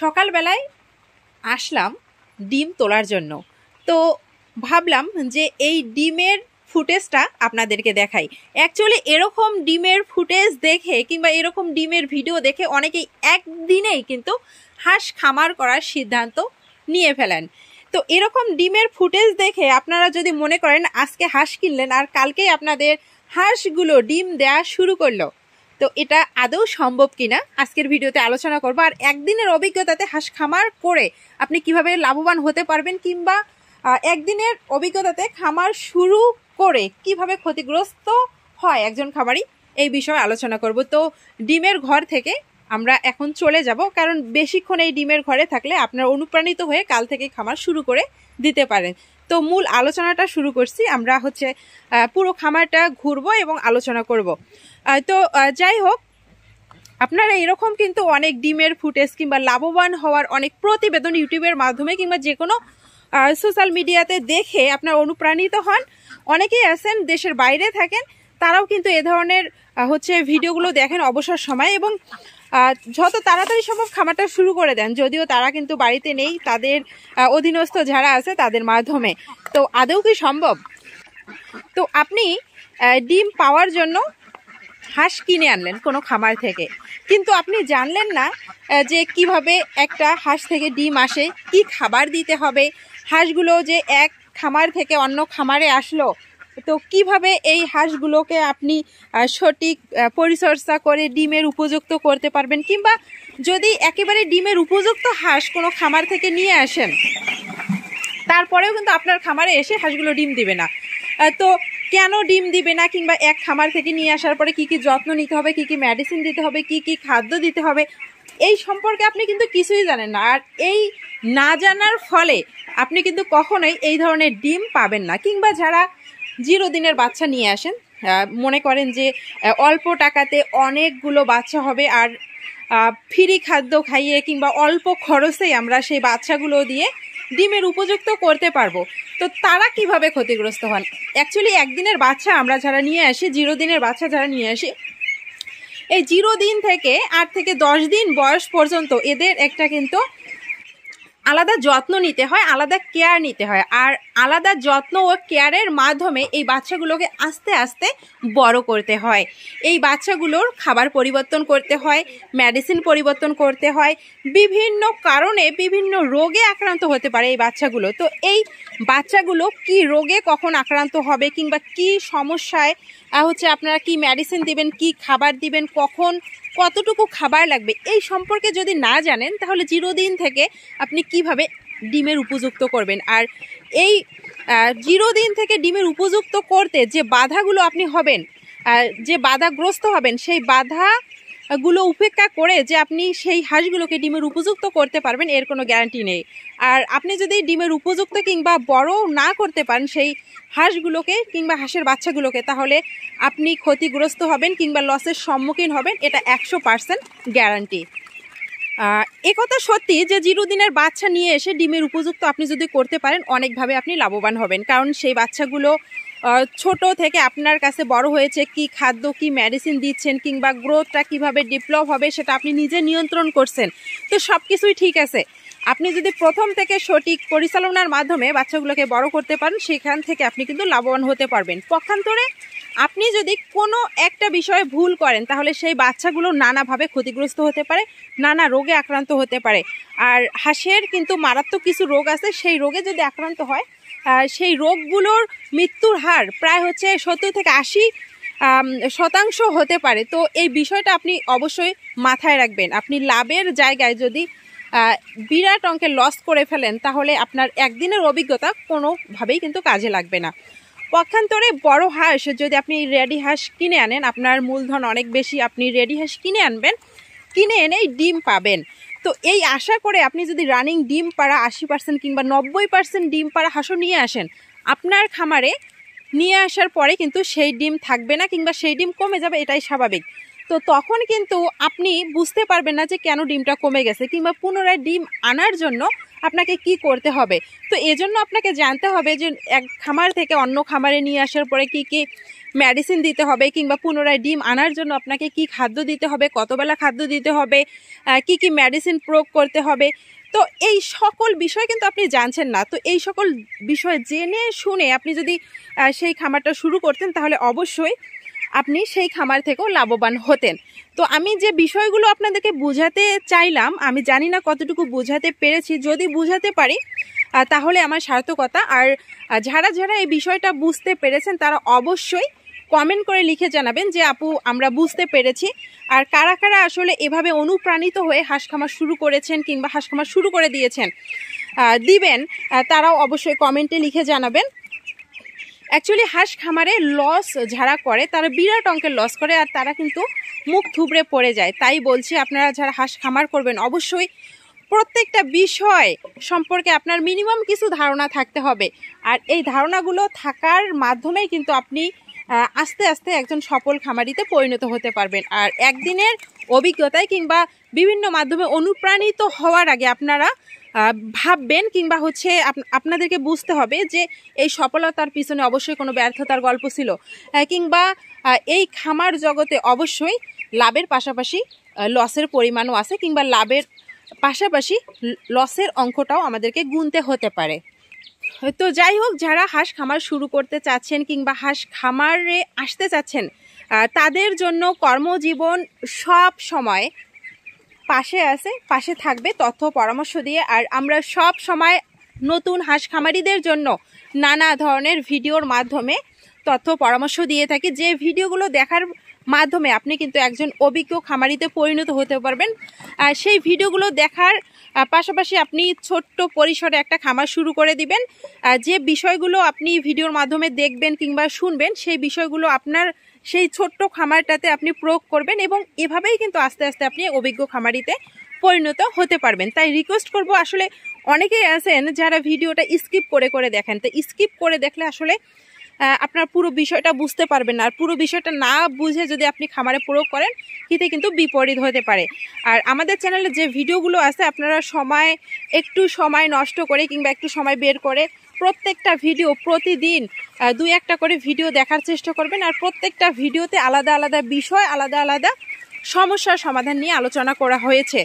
সকালবেলায় আসলাম ডিম তোলার জন্য তো ভাবলাম যে এই ডিমের ফুটেজটা আপনাদেরকে দেখাই অ্যাকচুয়ালি এরকম ডিমের ফুটেজ দেখে কিংবা এরকম ডিমের ভিডিও দেখে অনেকেই একদিনেই কিন্তু হাঁস খামার করার সিদ্ধান্ত নিয়ে ফেলেন তো এরকম ডিমের ফুটেজ দেখে আপনারা যদি মনে করেন আজকে হাঁস কিনলেন আর কালকেই আপনাদের হাঁসগুলো ডিম দেয়া শুরু করলো তো এটা আদৌ সম্ভব কিনা আজকের ভিডিওতে আলোচনা করবো আর একদিনের অভিজ্ঞতাতে হাঁস খামার করে আপনি কিভাবে লাভবান হতে পারবেন কিংবা একদিনের অভিজ্ঞতাতে খামার শুরু করে কিভাবে ক্ষতিগ্রস্ত হয় একজন খামারি এই বিষয়ে আলোচনা করব তো ডিমের ঘর থেকে আমরা এখন চলে যাব কারণ বেশিক্ষণ এই ডিমের ঘরে থাকলে আপনার অনুপ্রাণিত হয়ে কাল থেকে খামার শুরু করে দিতে পারেন তো মূল আলোচনাটা শুরু করছি আমরা হচ্ছে পুরো খামারটা ঘুরবো এবং আলোচনা করব তো যাই হোক আপনারা এরকম কিন্তু অনেক ডিমের ফুটেজ কিংবা লাভবান হওয়ার অনেক প্রতিবেদন ইউটিউবের মাধ্যমে কিংবা যে কোনো সোশ্যাল মিডিয়াতে দেখে আপনার অনুপ্রাণিত হন অনেকেই আছেন দেশের বাইরে থাকেন তারাও কিন্তু এ ধরনের হচ্ছে ভিডিওগুলো দেখেন অবসর সময় এবং যত তাড়াতাড়ি সম্ভব খামারটা শুরু করে দেন যদিও তারা কিন্তু বাড়িতে নেই তাদের অধীনস্থ যারা আছে তাদের মাধ্যমে তো আদৌ কি সম্ভব তো আপনি ডিম পাওয়ার জন্য হাঁস কিনে আনলেন কোনো খামার থেকে কিন্তু আপনি জানলেন না যে কিভাবে একটা হাঁস থেকে ডিম আসে কি খাবার দিতে হবে হাঁসগুলো যে এক খামার থেকে অন্য খামারে আসলো তো কিভাবে এই হাঁসগুলোকে আপনি সঠিক পরিচর্যা করে ডিমের উপযুক্ত করতে পারবেন কিংবা যদি একেবারে ডিমের উপযুক্ত হাঁস কোনো খামার থেকে নিয়ে আসেন তারপরেও কিন্তু আপনার খামারে এসে হাঁসগুলো ডিম দিবে না তো কেন ডিম দিবে না কিংবা এক খামার থেকে নিয়ে আসার পরে কি কি যত্ন নিতে হবে কি কি মেডিসিন দিতে হবে কি কি খাদ্য দিতে হবে এই সম্পর্কে আপনি কিন্তু কিছুই জানেন না আর এই না জানার ফলে আপনি কিন্তু কখনোই এই ধরনের ডিম পাবেন না কিংবা যারা জিরো দিনের বাচ্চা নিয়ে আসেন মনে করেন যে অল্প টাকাতে অনেকগুলো বাচ্চা হবে আর ফ্রি খাদ্য খাইয়ে কিংবা অল্প খরচেই আমরা সেই বাচ্চাগুলো দিয়ে ডিমের উপযুক্ত করতে পারবো তো তারা কিভাবে ক্ষতিগ্রস্ত হন অ্যাকচুয়ালি একদিনের বাচ্চা আমরা যারা নিয়ে আসি জিরো দিনের বাচ্চা যারা নিয়ে আসি এই জিরো দিন থেকে আট থেকে দশ দিন বয়স পর্যন্ত এদের একটা কিন্তু আলাদা যত্ন নিতে হয় আলাদা কেয়ার নিতে হয় আর আলাদা যত্ন ও কেয়ারের মাধ্যমে এই বাচ্চাগুলোকে আস্তে আস্তে বড় করতে হয় এই বাচ্চাগুলোর খাবার পরিবর্তন করতে হয় মেডিসিন পরিবর্তন করতে হয় বিভিন্ন কারণে বিভিন্ন রোগে আক্রান্ত হতে পারে এই বাচ্চাগুলো তো এই বাচ্চাগুলো কি রোগে কখন আক্রান্ত হবে কিংবা কি সমস্যায় হচ্ছে আপনারা কি মেডিসিন দিবেন কি খাবার দিবেন কখন কতটুকু খাবার লাগবে এই সম্পর্কে যদি না জানেন তাহলে জিরো দিন থেকে আপনি কিভাবে ডিমের উপযুক্ত করবেন আর এই জিরো দিন থেকে ডিমের উপযুক্ত করতে যে বাধাগুলো আপনি হবেন যে বাধাগ্রস্ত হবেন সেই বাধা গুলো উপেক্ষা করে যে আপনি সেই হাঁসগুলোকে ডিমের উপযুক্ত করতে পারবেন এর কোনো গ্যারান্টি নেই আর আপনি যদি ডিমের উপযুক্ত কিংবা বড় না করতে পারেন সেই হাঁসগুলোকে কিংবা হাঁসের বাচ্চাগুলোকে তাহলে আপনি ক্ষতিগ্রস্ত হবেন কিংবা লসের সম্মুখীন হবেন এটা একশো পার্সেন্ট গ্যারান্টি একথা সত্যি যে জিরুদিনের বাচ্চা নিয়ে এসে ডিমের উপযুক্ত আপনি যদি করতে পারেন অনেকভাবে আপনি লাভবান হবেন কারণ সেই বাচ্চাগুলো ছোট থেকে আপনার কাছে বড় হয়েছে কি খাদ্য কি মেডিসিন দিচ্ছেন কিংবা গ্রোথটা কিভাবে ডেভেলপ হবে সেটা আপনি নিজে নিয়ন্ত্রণ করছেন তো সব কিছুই ঠিক আছে আপনি যদি প্রথম থেকে সঠিক পরিচালনার মাধ্যমে বাচ্চাগুলোকে বড় করতে পারেন সেখান থেকে আপনি কিন্তু লাভবান হতে পারবেন পক্ষান্তরে আপনি যদি কোনো একটা বিষয়ে ভুল করেন তাহলে সেই বাচ্চাগুলো নানাভাবে ক্ষতিগ্রস্ত হতে পারে নানা রোগে আক্রান্ত হতে পারে আর হাঁসের কিন্তু মারাত্মক কিছু রোগ আছে সেই রোগে যদি আক্রান্ত হয় সেই রোগগুলোর মৃত্যুর হার প্রায় হচ্ছে সত্তর থেকে আশি শতাংশ হতে পারে তো এই বিষয়টা আপনি অবশ্যই মাথায় রাখবেন আপনি লাভের জায়গায় যদি বিরাট অঙ্কে লস করে ফেলেন তাহলে আপনার একদিনের অভিজ্ঞতা কোনোভাবেই কিন্তু কাজে লাগবে না পক্ষান্তরে বড় হাঁস যদি আপনি রেডি হাঁস কিনে আনেন আপনার মূলধন অনেক বেশি আপনি রেডি হাঁস কিনে আনবেন কিনে এনেই ডিম পাবেন তো এই আশা করে আপনি যদি রানিং ডিম পাড়া আশি পার্সেন্ট কিংবা নব্বই পার্সেন্ট ডিম পাড়া হাঁসও নিয়ে আসেন আপনার খামারে নিয়ে আসার পরে কিন্তু সেই ডিম থাকবে না কিংবা সেই ডিম কমে যাবে এটাই স্বাভাবিক তো তখন কিন্তু আপনি বুঝতে পারবেন না যে কেন ডিমটা কমে গেছে কিংবা পুনরায় ডিম আনার জন্য আপনাকে কি করতে হবে তো এজন্য আপনাকে জানতে হবে যে এক খামার থেকে অন্য খামারে নিয়ে আসার পরে কি কি মেডিসিন দিতে হবে কিংবা পুনরায় ডিম আনার জন্য আপনাকে কি খাদ্য দিতে হবে কতবেলা খাদ্য দিতে হবে কি কি মেডিসিন প্রয়োগ করতে হবে তো এই সকল বিষয় কিন্তু আপনি জানছেন না তো এই সকল বিষয় জেনে শুনে আপনি যদি সেই খামারটা শুরু করতেন তাহলে অবশ্যই আপনি সেই খামার থেকেও লাভবান হতেন তো আমি যে বিষয়গুলো আপনাদেরকে বোঝাতে চাইলাম আমি জানি না কতটুকু বোঝাতে পেরেছি যদি বোঝাতে পারি তাহলে আমার সার্থকতা আর যারা যারা এই বিষয়টা বুঝতে পেরেছেন তারা অবশ্যই কমেন্ট করে লিখে জানাবেন যে আপু আমরা বুঝতে পেরেছি আর কারা কারা আসলে এভাবে অনুপ্রাণিত হয়ে হাঁস খামার শুরু করেছেন কিংবা হাঁস খামার শুরু করে দিয়েছেন দিবেন তারাও অবশ্যই কমেন্টে লিখে জানাবেন অ্যাকচুয়ালি হাঁস খামারে লস যারা করে তারা বিরাট অঙ্কের লস করে আর তারা কিন্তু মুখ থুবড়ে পড়ে যায় তাই বলছি আপনারা যারা হাঁস খামার করবেন অবশ্যই প্রত্যেকটা বিষয় সম্পর্কে আপনার মিনিমাম কিছু ধারণা থাকতে হবে আর এই ধারণাগুলো থাকার মাধ্যমেই কিন্তু আপনি আস্তে আস্তে একজন সফল খামারিতে পরিণত হতে পারবেন আর একদিনের অভিজ্ঞতায় কিংবা বিভিন্ন মাধ্যমে অনুপ্রাণিত হওয়ার আগে আপনারা ভাববেন কিংবা হচ্ছে আপনাদেরকে বুঝতে হবে যে এই সফলতার পিছনে অবশ্যই কোনো ব্যর্থতার গল্প ছিল কিংবা এই খামার জগতে অবশ্যই লাভের পাশাপাশি লসের পরিমাণও আছে কিংবা লাভের পাশাপাশি লসের অঙ্কটাও আমাদেরকে গুনতে হতে পারে তো যাই হোক যারা হাঁস খামার শুরু করতে চাচ্ছেন কিংবা হাঁস খামারে আসতে চাচ্ছেন তাদের জন্য কর্মজীবন সব সময় পাশে আছে পাশে থাকবে তথ্য পরামর্শ দিয়ে আর আমরা সব সময় নতুন হাঁস খামারিদের জন্য নানা ধরনের ভিডিওর মাধ্যমে তথ্য পরামর্শ দিয়ে থাকি যে ভিডিওগুলো দেখার মাধ্যমে আপনি কিন্তু একজন অভিজ্ঞ খামারিতে পরিণত হতে পারবেন আর সেই ভিডিওগুলো দেখার পাশাপাশি আপনি ছোট্ট পরিসরে একটা খামার শুরু করে দিবেন যে বিষয়গুলো আপনি ভিডিওর মাধ্যমে দেখবেন কিংবা শুনবেন সেই বিষয়গুলো আপনার সেই ছোট্ট খামারটাতে আপনি প্রয়োগ করবেন এবং এভাবেই কিন্তু আস্তে আস্তে আপনি অভিজ্ঞ খামারিতে পরিণত হতে পারবেন তাই রিকোয়েস্ট করব আসলে অনেকেই আছেন যারা ভিডিওটা স্কিপ করে করে দেখেন তো স্কিপ করে দেখলে আসলে আপনার পুরো বিষয়টা বুঝতে পারবেন না আর পুরো বিষয়টা না বুঝে যদি আপনি খামারে প্রয়োগ করেন হিতে কিন্তু বিপরীত হতে পারে আর আমাদের চ্যানেলে যে ভিডিওগুলো আছে আপনারা সময় একটু সময় নষ্ট করে কিংবা একটু সময় বের করে প্রত্যেকটা ভিডিও প্রতিদিন দুই একটা করে ভিডিও দেখার চেষ্টা করবেন আর প্রত্যেকটা ভিডিওতে আলাদা আলাদা বিষয় আলাদা আলাদা সমস্যার সমাধান নিয়ে আলোচনা করা হয়েছে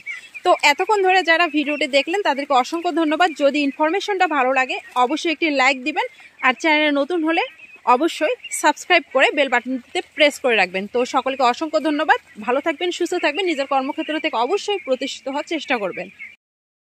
তো এতক্ষণ ধরে যারা ভিডিওটি দেখলেন তাদেরকে অসংখ্য ধন্যবাদ যদি ইনফরমেশনটা ভালো লাগে অবশ্যই একটি লাইক দিবেন আর চ্যানেলে নতুন হলে অবশ্যই সাবস্ক্রাইব করে বেল বাটনটিতে প্রেস করে রাখবেন তো সকলকে অসংখ্য ধন্যবাদ ভালো থাকবেন সুস্থ থাকবেন নিজের কর্মক্ষেত্র থেকে অবশ্যই প্রতিষ্ঠিত হওয়ার চেষ্টা করবেন